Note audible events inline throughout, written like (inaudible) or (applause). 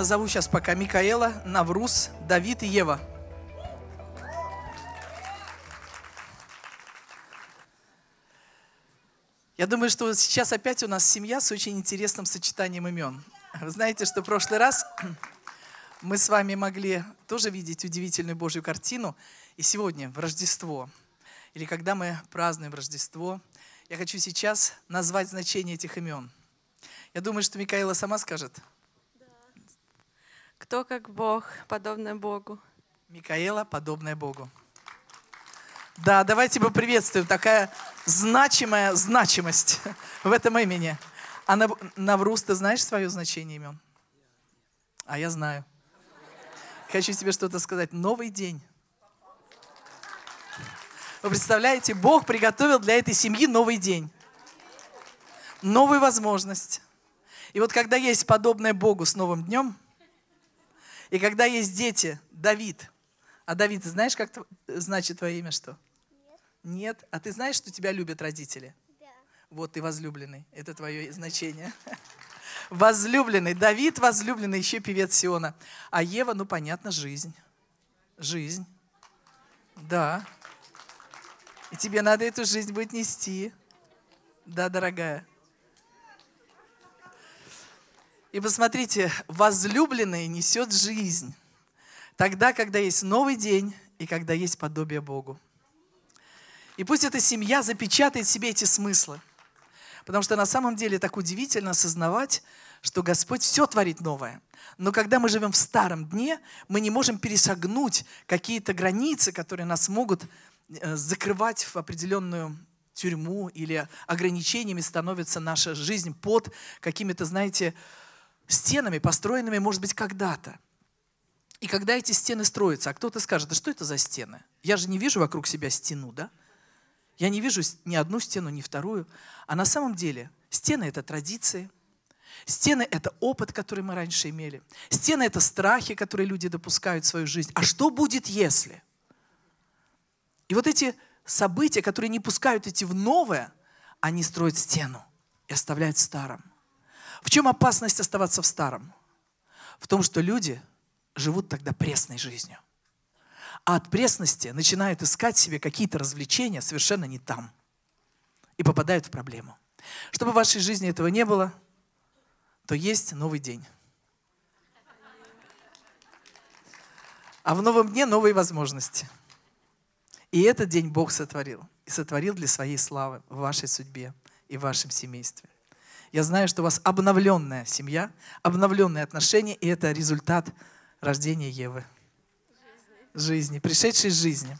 назову сейчас пока Микаэла, Навруз, Давид и Ева. Я думаю, что сейчас опять у нас семья с очень интересным сочетанием имен. Вы знаете, что в прошлый раз (clears throat) мы с вами могли тоже видеть удивительную Божью картину. И сегодня, в Рождество, или когда мы празднуем Рождество, я хочу сейчас назвать значение этих имен. Я думаю, что Микаэла сама скажет – кто как Бог, подобное Богу? Микаэла, подобная Богу. Да, давайте его приветствуем. Такая значимая значимость (laughs) в этом имени. А Навруз, ты знаешь свое значение имен? А я знаю. Хочу тебе что-то сказать. Новый день. Вы представляете, Бог приготовил для этой семьи новый день, новую возможность. И вот когда есть подобное Богу с новым днем – и когда есть дети, Давид. А Давид, знаешь, как значит твое имя что? Нет. Нет. А ты знаешь, что тебя любят родители? Да. Вот ты возлюбленный. Это твое значение. (laughs) Возлюбленный. Давид возлюбленный, еще певец Сиона. А Ева, ну понятно, жизнь. Жизнь. Да. И тебе надо эту жизнь будет нести. Да, дорогая. И посмотрите, возлюбленный несет жизнь. Тогда, когда есть новый день и когда есть подобие Богу. И пусть эта семья запечатает в себе эти смыслы. Потому что на самом деле так удивительно осознавать, что Господь все творит новое. Но когда мы живем в старом дне, мы не можем пересогнуть какие-то границы, которые нас могут э, закрывать в определенную тюрьму или ограничениями становится наша жизнь под какими-то, знаете, стенами, построенными, может быть, когда-то. И когда эти стены строятся, а кто-то скажет, да что это за стены? Я же не вижу вокруг себя стену, да? Я не вижу ни одну стену, ни вторую. А на самом деле стены — это традиции, стены — это опыт, который мы раньше имели, стены — это страхи, которые люди допускают в свою жизнь. А что будет, если? И вот эти события, которые не пускают идти в новое, они строят стену и оставляют старым. В чем опасность оставаться в старом? В том, что люди живут тогда пресной жизнью. А от пресности начинают искать себе какие-то развлечения совершенно не там. И попадают в проблему. Чтобы в вашей жизни этого не было, то есть новый день. А в новом дне новые возможности. И этот день Бог сотворил. И сотворил для своей славы в вашей судьбе и в вашем семействе я знаю, что у вас обновленная семья, обновленные отношения, и это результат рождения Евы. Жизни, пришедшей жизни.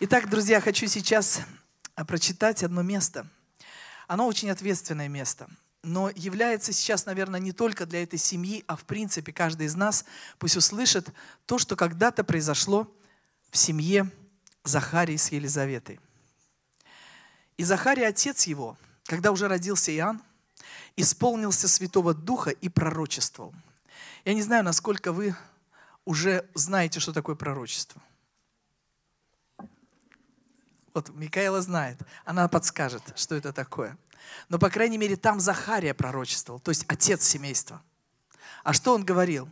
Итак, друзья, хочу сейчас а, прочитать одно место. Оно очень ответственное место но является сейчас, наверное, не только для этой семьи, а в принципе каждый из нас пусть услышит то, что когда-то произошло в семье Захарии с Елизаветой. И Захарий, отец его, когда уже родился Иоанн, исполнился Святого Духа и пророчествовал. Я не знаю, насколько вы уже знаете, что такое пророчество. Вот Микаэла знает, она подскажет, что это такое. Но, по крайней мере, там Захария пророчествовал, то есть отец семейства. А что он говорил?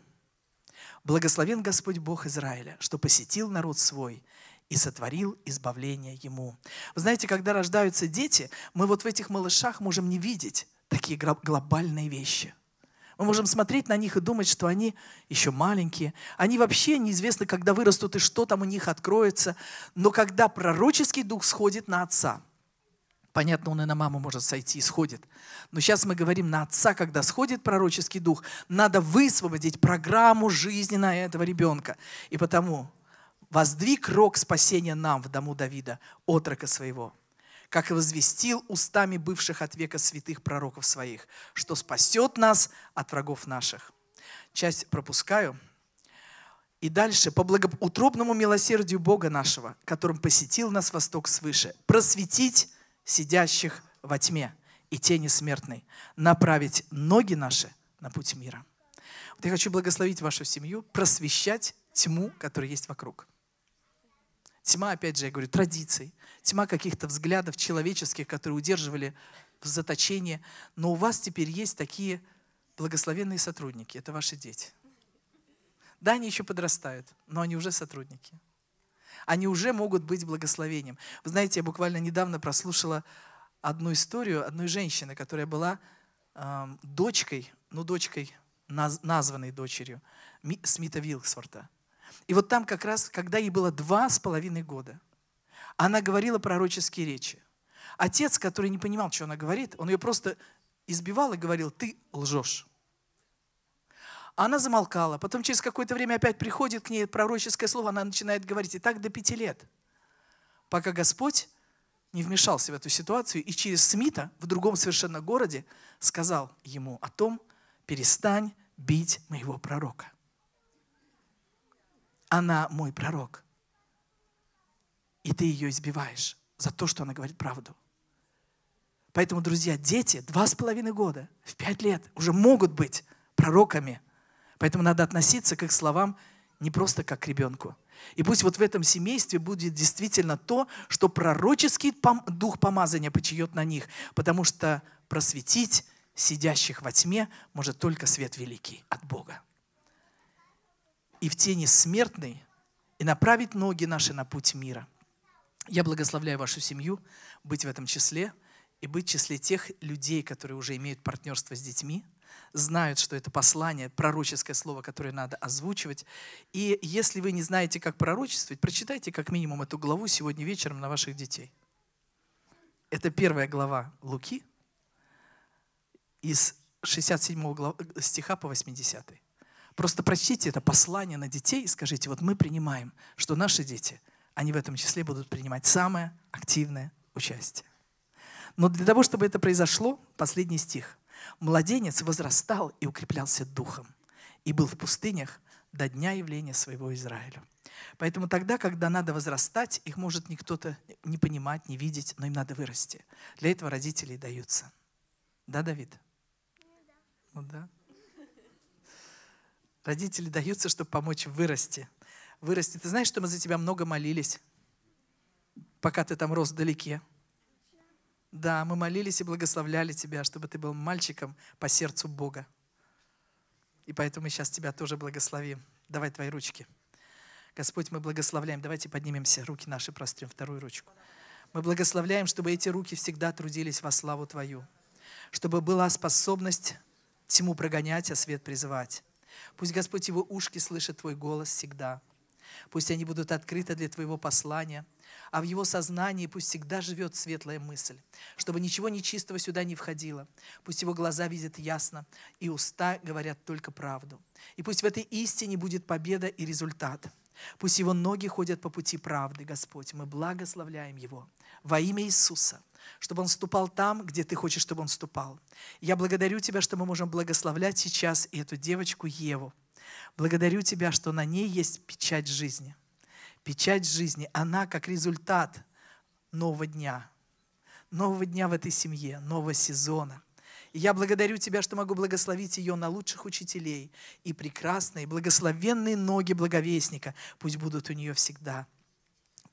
«Благословен Господь Бог Израиля, что посетил народ свой и сотворил избавление ему». Вы знаете, когда рождаются дети, мы вот в этих малышах можем не видеть, такие глобальные вещи. Мы можем смотреть на них и думать, что они еще маленькие. Они вообще неизвестны, когда вырастут и что там у них откроется. Но когда пророческий дух сходит на отца, понятно, он и на маму может сойти и сходит. Но сейчас мы говорим на отца, когда сходит пророческий дух, надо высвободить программу жизни на этого ребенка. И потому воздвиг рог спасения нам в дому Давида, отрока своего как и возвестил устами бывших от века святых пророков своих, что спасет нас от врагов наших». Часть пропускаю. И дальше, по благоутробному милосердию Бога нашего, которым посетил нас Восток свыше, просветить сидящих во тьме и тени смертной, направить ноги наши на путь мира. Вот я хочу благословить вашу семью, просвещать тьму, которая есть вокруг. Тьма, опять же, я говорю, традиций, тьма каких-то взглядов человеческих, которые удерживали в заточении. Но у вас теперь есть такие благословенные сотрудники, это ваши дети. Да, они еще подрастают, но они уже сотрудники. Они уже могут быть благословением. Вы знаете, я буквально недавно прослушала одну историю одной женщины, которая была э, дочкой, ну, дочкой, наз, названной дочерью Смита Вилксворта. И вот там как раз, когда ей было два с половиной года, она говорила пророческие речи. Отец, который не понимал, что она говорит, он ее просто избивал и говорил, ты лжешь. Она замолкала. Потом через какое-то время опять приходит к ней пророческое слово, она начинает говорить. И так до пяти лет, пока Господь не вмешался в эту ситуацию и через Смита в другом совершенно городе сказал ему о том, перестань бить моего пророка она мой пророк. И ты ее избиваешь за то, что она говорит правду. Поэтому, друзья, дети два с половиной года, в пять лет уже могут быть пророками. Поэтому надо относиться к их словам не просто как к ребенку. И пусть вот в этом семействе будет действительно то, что пророческий дух помазания почиет на них, потому что просветить сидящих во тьме может только свет великий от Бога и в тени смертной, и направить ноги наши на путь мира. Я благословляю вашу семью быть в этом числе и быть в числе тех людей, которые уже имеют партнерство с детьми, знают, что это послание, пророческое слово, которое надо озвучивать. И если вы не знаете, как пророчествовать, прочитайте как минимум эту главу сегодня вечером на ваших детей. Это первая глава Луки из 67 э, стиха по 80. -й. Просто прочтите это послание на детей и скажите, вот мы принимаем, что наши дети, они в этом числе будут принимать самое активное участие. Но для того, чтобы это произошло, последний стих. «Младенец возрастал и укреплялся духом, и был в пустынях до дня явления своего Израилю». Поэтому тогда, когда надо возрастать, их может никто-то не понимать, не видеть, но им надо вырасти. Для этого родители и даются. Да, Давид? Ну да. Родители даются, чтобы помочь вырасти. Вырасти. Ты знаешь, что мы за тебя много молились, пока ты там рос вдалеке? Да, мы молились и благословляли тебя, чтобы ты был мальчиком по сердцу Бога. И поэтому мы сейчас тебя тоже благословим. Давай твои ручки. Господь, мы благословляем. Давайте поднимемся, руки наши прострем, вторую ручку. Мы благословляем, чтобы эти руки всегда трудились во славу Твою, чтобы была способность тьму прогонять, а свет призывать, Пусть Господь его ушки слышит Твой голос всегда. Пусть они будут открыты для Твоего послания, а в его сознании пусть всегда живет светлая мысль, чтобы ничего нечистого сюда не входило. Пусть его глаза видят ясно, и уста говорят только правду. И пусть в этой истине будет победа и результат – Пусть его ноги ходят по пути правды, Господь. Мы благословляем его во имя Иисуса, чтобы он ступал там, где ты хочешь, чтобы он ступал. Я благодарю тебя, что мы можем благословлять сейчас и эту девочку Еву. Благодарю тебя, что на ней есть печать жизни. Печать жизни, она как результат нового дня, нового дня в этой семье, нового сезона – я благодарю Тебя, что могу благословить ее на лучших учителей. И прекрасные, благословенные ноги благовестника пусть будут у нее всегда.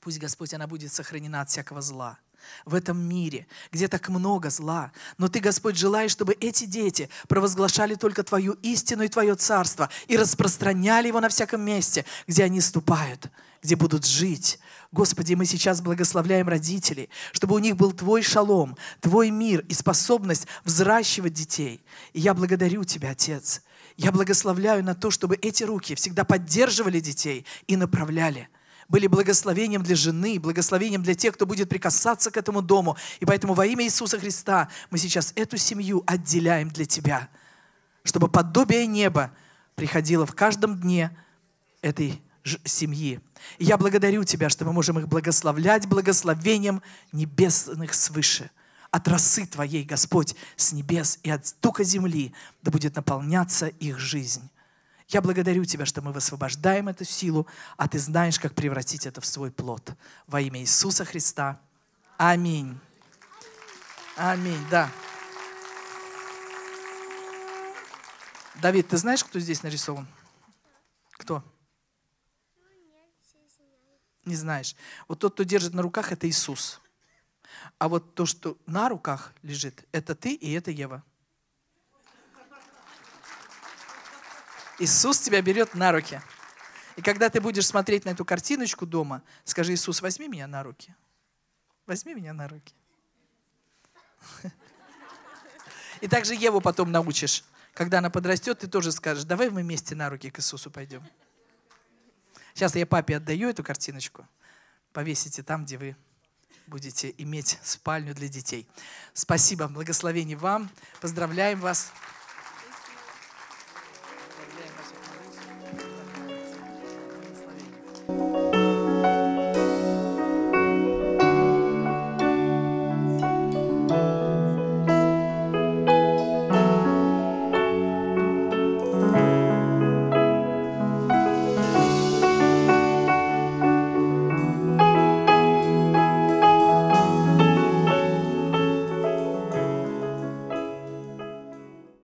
Пусть, Господь, она будет сохранена от всякого зла в этом мире, где так много зла. Но Ты, Господь, желаешь, чтобы эти дети провозглашали только Твою истину и Твое Царство и распространяли его на всяком месте, где они ступают, где будут жить. Господи, мы сейчас благословляем родителей, чтобы у них был Твой шалом, Твой мир и способность взращивать детей. И я благодарю Тебя, Отец. Я благословляю на то, чтобы эти руки всегда поддерживали детей и направляли – были благословением для жены, благословением для тех, кто будет прикасаться к этому дому. И поэтому во имя Иисуса Христа мы сейчас эту семью отделяем для Тебя, чтобы подобие неба приходило в каждом дне этой семьи. И я благодарю Тебя, что мы можем их благословлять благословением небесных свыше. От росы Твоей, Господь, с небес и от стука земли да будет наполняться их жизнь. Я благодарю Тебя, что мы высвобождаем эту силу, а Ты знаешь, как превратить это в свой плод. Во имя Иисуса Христа. Аминь. Аминь, да. Давид, ты знаешь, кто здесь нарисован? Кто? Не знаешь. Вот тот, кто держит на руках, это Иисус. А вот то, что на руках лежит, это ты и это Ева. Иисус тебя берет на руки. И когда ты будешь смотреть на эту картиночку дома, скажи, Иисус, возьми меня на руки. Возьми меня на руки. И также Еву потом научишь. Когда она подрастет, ты тоже скажешь, давай мы вместе на руки к Иисусу пойдем. Сейчас я папе отдаю эту картиночку. Повесите там, где вы будете иметь спальню для детей. Спасибо, благословений вам. Поздравляем вас.